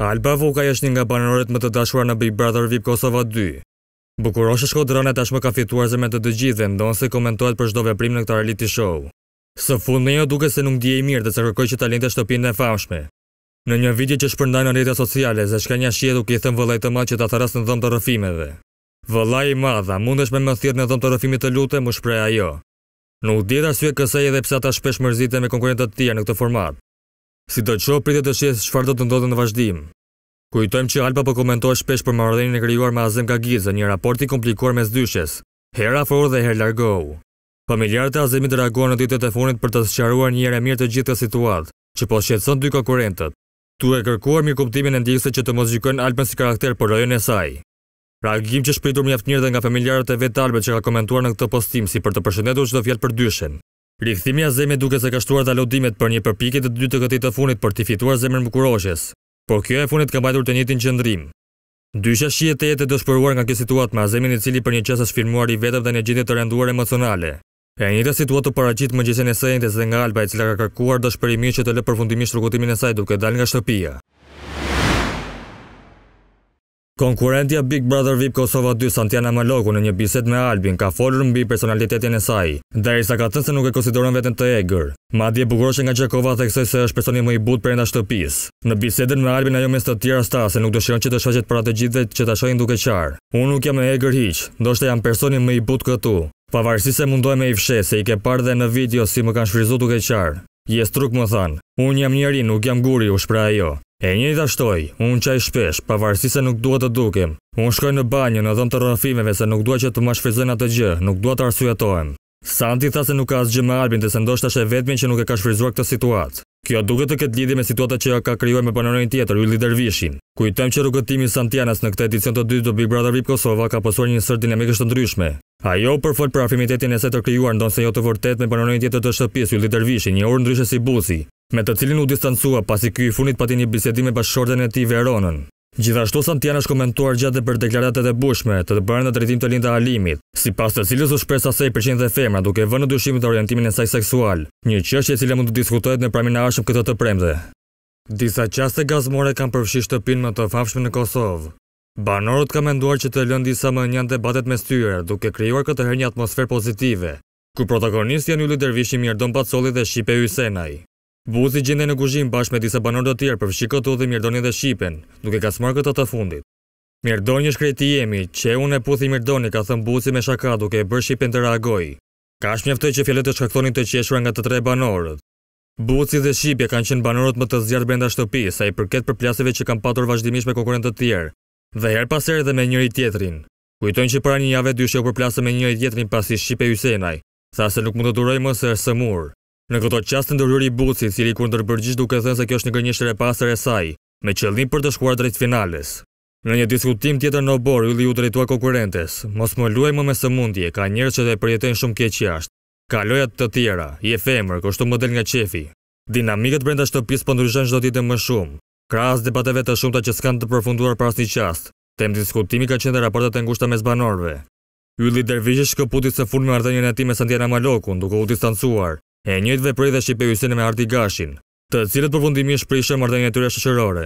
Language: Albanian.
Alba Vukaj është një nga banorët më të dashuar në Big Brother VIP Kosova 2. Bukuroshë shkodrone tashmë ka fituar zeme të dëgjithë, ndo nëse komentohet për shdove primë në këta reality show. Së fund në jo duke se nuk dije i mirë dhe se kërkoj që talente shtopin dhe famshme. Në një video që shpërndaj në rritja sociale, zë shka një shqie duke i thëmë vëllaj të ma që të atëras në dhëmë të rëfime dhe. Vëllaj i madha, mund me më thyrë në dhëmë të rëfimi të lute, më shpreja jo. Nuk dhjeta syet kësaj edhe psa ta shpesh mërzite me konkurentat tia në këtë format. Si do qo, pritet të shes qëfar do të ndodhe në vazhdim. Kujtojmë që Alpa po komentoj shpesh për marrëdhenin e kryuar me Azem Gagizë, një raporti komplikuar me zdyshes, her afor dhe her largohu. Familjarët e Azemit reaguar në ditët e funit për të sëqaruar njëre mirë të gjithë të situatë, që po shqetson dy konkurentët. Tu e kërkuar mirë kuptimin e ndikëse që të mos Alpen si karakter për rojën e saj. Reagim që shpritur mjaft njërë dhe nga familjarët e vetë Alpen që ka komentuar në këtë postim si për të përshëndetur që do fjallë për dyshen a zemi duke se kashtuar të alodimet për një përpikit të dy të këti të funit për të fituar zemër më kuroshes, por kjo e funit ka bajtur të njëtin qëndrim. Dysha shqie të jetë e dëshpëruar nga kjo situat a zemi një cili për një qësë është firmuar i vetëv dhe një gjithë të renduar emocionale. E një të situat të paracit më gjithën e sejnë të nga alba e cila ka kërkuar dëshpërimi që të lë përfundimi shtërkotimin e saj duke dal nga shtëpia. Konkurentja Big Brother Vip Kosova 2 Santjana Maloku në një biset me Albin ka folër mbi personalitetin e saj, dhe i sa ka tënë se nuk e konsideron vetën të egrë. Madje bukroshe nga Gjekova të eksoj se është personi më i butë për enda shtëpis. Në bisetën me Albin ajo mes të tjera sta se nuk dëshiron që të shfaqet për atë gjithve që të shojnë duke qarë. Unë nuk jam e egrë hiqë, do shte jam personi më i butë këtu. Pavarësi se mundoj me i fshe se i ke parë dhe në video si më kanë shfrizu duke qarë. Jes truk më thanë, unë jam njeri, nuk jam guri, u shpra E një i unë qaj shpesh, pavarësi se nuk duhet të dukim. Unë shkoj në banjë në dhëmë të rrafimeve se nuk duhet që të më shfrizojnë atë gjë, nuk duhet të arsujetohem. Santi tha se nuk ka asgjë me albin të se ndoshta është e vetmin që nuk e ka shfrizuar këtë situatë. Kjo duke të këtë lidi me situatë që ka kryoj me banorin tjetër, Juli Dervishin. Kujtëm që rrugëtimi Santianas në këtë edicion të dytë do Big Brother VIP Kosova ka pasuar një sër dinamikisht të ndryshme. Ajo për fol për afimitetin e se të kryuar, ndonë se jo të vërtet me banorin tjetër të shëpis, Juli Dervishin, një orë ndryshe si busi, me të cilin u distancua pasi ky i funit pati një bisedim me bashkëshorten e ti Veronën. Gjithashtu Santiana është komentuar gjatë dhe për deklaratet e bushme të të bërë në drejtim të linda Halimit, si pas të cilës u shpesë asaj përqenjë dhe femra duke vënë në dushimit të orientimin e saj seksual, një qështje cilë mund të diskutojt në pramin ashëm këtë të premte. Disa qaste gazmore kanë të pinë më të fafshme në Kosovë. Banorët ka menduar që të lënë disa më njën debatet me styre, duke kryuar këtë her një atmosferë pozitive, ku protagonist janë ullit dervishi dhe Hysenaj. Vuzi gjende në guzhim bashkë me disa banor të tjerë përfëshiko të udhe Mirdoni dhe Shqipen, duke ka smarë këtë të fundit. Mirdoni është krejti jemi, që unë e puthi Mirdoni ka thëmë buzi me shaka duke e bërë Shqipen të reagoj. Ka është mjeftoj që fjellet të shkaktonin të qeshura nga të tre banorët. Buzi dhe Shqipja kanë qenë banorët më të zjarë brenda shtopi, sa i përket për plaseve që kanë patur vazhdimish me konkurent të tjerë, dhe her pasere dhe me njëri tjetrin. Kujtojnë që para një jave dy me njëri tjetrin pasi Shqipe Jusenaj, sa se nuk mund të durojmë së është sëmurë. Në këto qastë ndërhyri i buci, cili kur ndërbërgjish duke thënë se kjo është një gënjështër e pasër e saj, me qëllim për të shkuar drejt finales. Në një diskutim tjetër në borë, ju li u drejtua konkurentes, mos më luaj më me së mundje, ka njerë që e përjetojnë shumë keq jashtë. Ka lojat të tjera, i e femër, kështu model nga qefi. Dinamikët brenda shtëpis për po ndryshën shdo ditë më shumë. Kras debateve të shumëta që s'kan të përfunduar pas një qast, tem diskutimi ka qenë dhe raportet e ngushta me zbanorve. Ylli Dervishi shkëputi se fund me ardhenjën e ti me Santjana Malokun, duke u distancuar, e njëtë dhe prej dhe Shqipe Jusene me Arti Gashin, të cilët përfundimisht prishën mërdenje të tyre shëshërore.